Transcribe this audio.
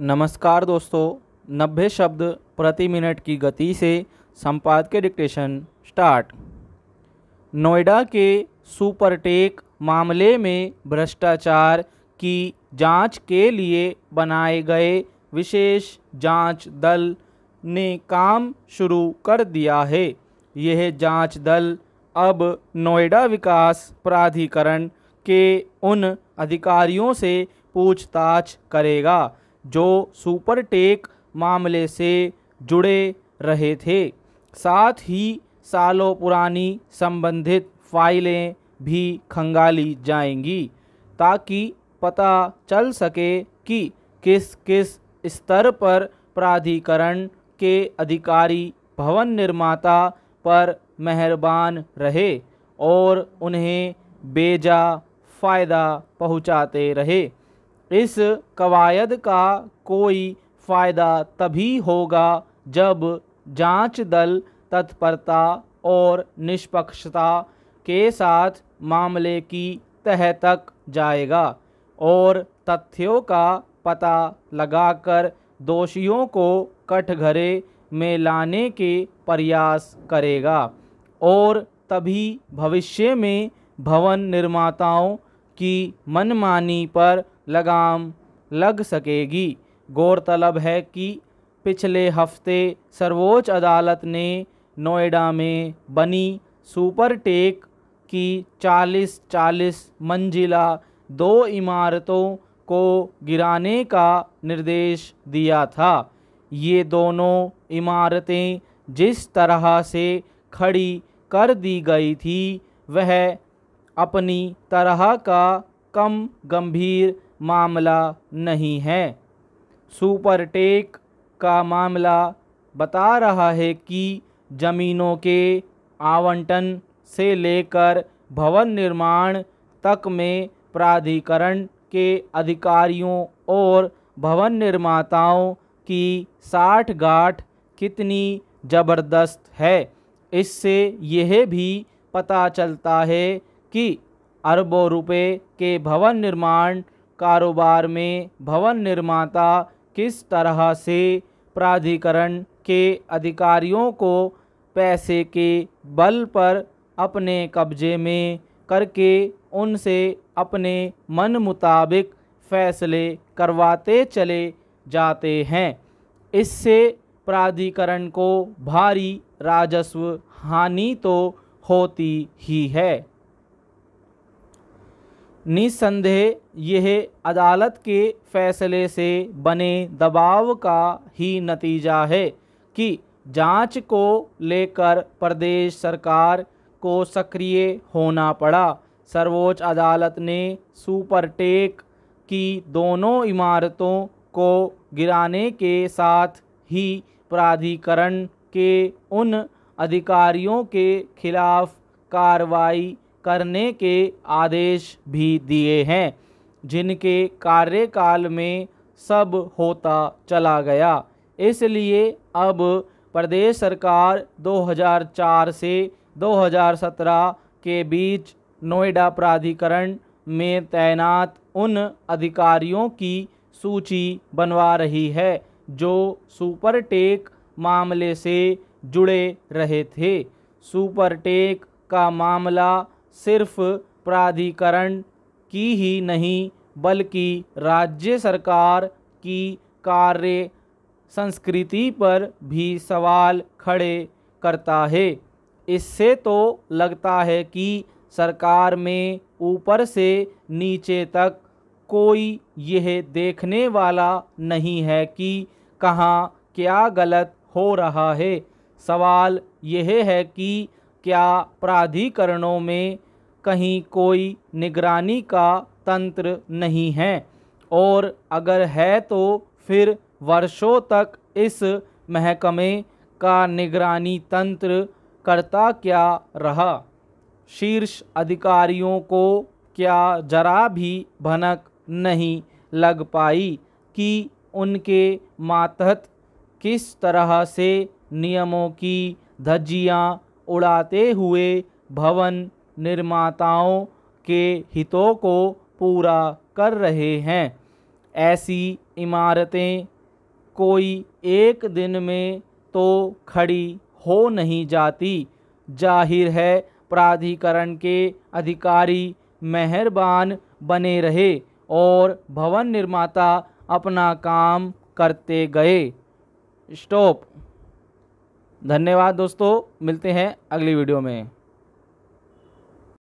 नमस्कार दोस्तों 90 शब्द प्रति मिनट की गति से संपादकीय डिक्टेशन स्टार्ट नोएडा के सुपरटेक मामले में भ्रष्टाचार की जांच के लिए बनाए गए विशेष जांच दल ने काम शुरू कर दिया है यह जांच दल अब नोएडा विकास प्राधिकरण के उन अधिकारियों से पूछताछ करेगा जो सुपर टेक मामले से जुड़े रहे थे साथ ही सालों पुरानी संबंधित फाइलें भी खंगाली जाएंगी ताकि पता चल सके कि किस किस स्तर पर प्राधिकरण के अधिकारी भवन निर्माता पर मेहरबान रहे और उन्हें बेजा फ़ायदा पहुंचाते रहे इस कवायद का कोई फ़ायदा तभी होगा जब जांच दल तत्परता और निष्पक्षता के साथ मामले की तह तक जाएगा और तथ्यों का पता लगाकर दोषियों को कटघरे में लाने के प्रयास करेगा और तभी भविष्य में भवन निर्माताओं की मनमानी पर लगाम लग सकेगी गौरतलब है कि पिछले हफ्ते सर्वोच्च अदालत ने नोएडा में बनी सुपर टेक की 40 40 मंजिला दो इमारतों को गिराने का निर्देश दिया था ये दोनों इमारतें जिस तरह से खड़ी कर दी गई थी वह अपनी तरह का कम गंभीर मामला नहीं है सुपरटेक का मामला बता रहा है कि ज़मीनों के आवंटन से लेकर भवन निर्माण तक में प्राधिकरण के अधिकारियों और भवन निर्माताओं की साठ गाठ कितनी ज़बरदस्त है इससे यह भी पता चलता है कि अरबों रुपए के भवन निर्माण कारोबार में भवन निर्माता किस तरह से प्राधिकरण के अधिकारियों को पैसे के बल पर अपने कब्जे में करके उनसे अपने मन मुताबिक फैसले करवाते चले जाते हैं इससे प्राधिकरण को भारी राजस्व हानि तो होती ही है निसंदेह यह अदालत के फैसले से बने दबाव का ही नतीजा है कि जांच को लेकर प्रदेश सरकार को सक्रिय होना पड़ा सर्वोच्च अदालत ने सुपरटेक की दोनों इमारतों को गिराने के साथ ही प्राधिकरण के उन अधिकारियों के खिलाफ कार्रवाई करने के आदेश भी दिए हैं जिनके कार्यकाल में सब होता चला गया इसलिए अब प्रदेश सरकार 2004 से 2017 के बीच नोएडा प्राधिकरण में तैनात उन अधिकारियों की सूची बनवा रही है जो सुपरटेक मामले से जुड़े रहे थे सुपरटेक का मामला सिर्फ प्राधिकरण की ही नहीं बल्कि राज्य सरकार की कार्य संस्कृति पर भी सवाल खड़े करता है इससे तो लगता है कि सरकार में ऊपर से नीचे तक कोई यह देखने वाला नहीं है कि कहाँ क्या गलत हो रहा है सवाल यह है कि क्या प्राधिकरणों में कहीं कोई निगरानी का तंत्र नहीं है और अगर है तो फिर वर्षों तक इस महकमे का निगरानी तंत्र करता क्या रहा शीर्ष अधिकारियों को क्या जरा भी भनक नहीं लग पाई कि उनके मातहत किस तरह से नियमों की धज्जियां उड़ाते हुए भवन निर्माताओं के हितों को पूरा कर रहे हैं ऐसी इमारतें कोई एक दिन में तो खड़ी हो नहीं जाती जाहिर है प्राधिकरण के अधिकारी मेहरबान बने रहे और भवन निर्माता अपना काम करते गए स्टॉप धन्यवाद दोस्तों मिलते हैं अगली वीडियो में